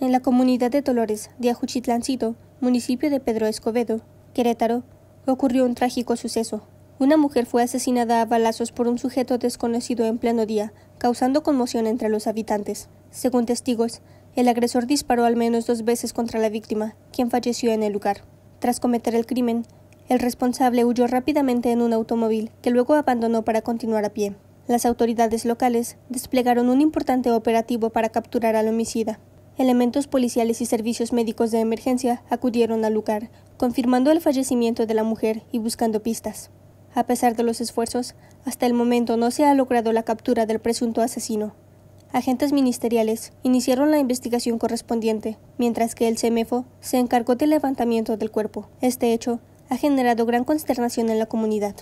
en la comunidad de Dolores de Ajuchitlancito, municipio de Pedro Escobedo, Querétaro, ocurrió un trágico suceso. Una mujer fue asesinada a balazos por un sujeto desconocido en pleno día, causando conmoción entre los habitantes. Según testigos, el agresor disparó al menos dos veces contra la víctima, quien falleció en el lugar. Tras cometer el crimen, el responsable huyó rápidamente en un automóvil que luego abandonó para continuar a pie. Las autoridades locales desplegaron un importante operativo para capturar al homicida, elementos policiales y servicios médicos de emergencia acudieron al lugar, confirmando el fallecimiento de la mujer y buscando pistas. A pesar de los esfuerzos, hasta el momento no se ha logrado la captura del presunto asesino. Agentes ministeriales iniciaron la investigación correspondiente, mientras que el CEMEFO se encargó del levantamiento del cuerpo. Este hecho ha generado gran consternación en la comunidad.